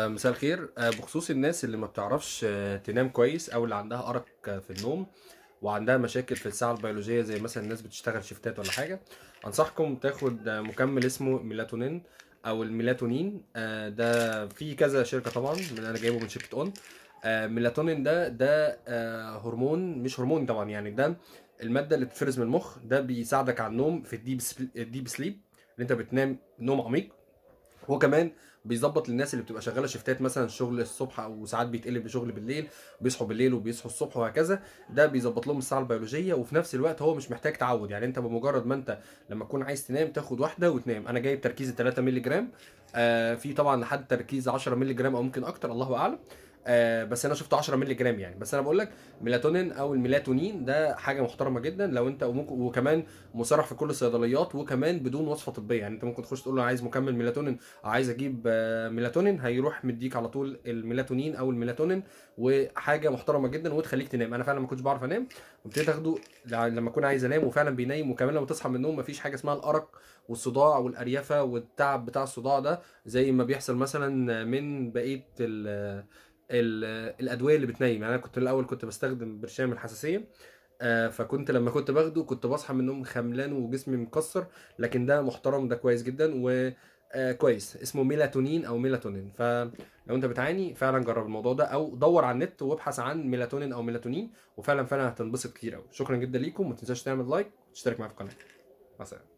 آه، مساء الخير آه، بخصوص الناس اللي ما بتعرفش آه، تنام كويس او اللي عندها ارق في النوم وعندها مشاكل في الساعه البيولوجيه زي مثلا الناس بتشتغل شيفتات ولا حاجه انصحكم تاخد مكمل اسمه ميلاتونين او الميلاتونين ده في كذا شركه طبعا من انا جايبه من شركه اون ميلاتونين ده ده هرمون مش هرمون طبعا يعني ده الماده اللي بتفرز من المخ ده بيساعدك على النوم في الديب الديب سليب اللي انت بتنام نوم عميق هو كمان بيظبط للناس اللي بتبقى شغاله شيفتات مثلا شغل الصبح او ساعات بيتقلب بشغل بالليل بيصحوا بالليل وبيصحوا الصبح وهكذا ده بيظبط لهم الساعه البيولوجيه وفي نفس الوقت هو مش محتاج تعود يعني انت بمجرد ما انت لما تكون عايز تنام تاخد واحده وتنام انا جايب تركيز 3 مللي جرام آه في طبعا لحد تركيز 10 مللي جرام او ممكن اكتر الله اعلم آه بس انا شفت 10 مللي جرام يعني بس انا بقول لك ميلاتونين او الميلاتونين ده حاجه محترمه جدا لو انت وممكن وكمان مصرح في كل الصيدليات وكمان بدون وصفه طبيه يعني انت ممكن تخش تقول له عايز مكمل ميلاتونين او عايز اجيب آه ميلاتونين هيروح مديك على طول الميلاتونين او الميلاتونين وحاجه محترمه جدا وتخليك تنام انا فعلا ما كنتش بعرف انام وابتديت اخده لما اكون عايز انام وفعلا بينيم وكمان لما تصحى من النوم مفيش حاجه اسمها الارق والصداع والاريافه والتعب بتاع الصداع ده زي ما بيحصل مثلا من بقيه الادويه اللي بتنيم يعني انا كنت الاول كنت بستخدم برشام الحساسيه آه فكنت لما كنت باخده كنت بصحى من النوم خملان وجسمي مكسر لكن ده محترم ده كويس جدا و آه كويس اسمه ميلاتونين او ميلاتونين فلو انت بتعاني فعلا جرب الموضوع ده او دور على النت وابحث عن ميلاتونين او ميلاتونين وفعلا فعلا هتنبسط كتير قوي شكرا جدا ليكم ما تنساش تعمل لايك وتشترك معايا في القناه مع السلامه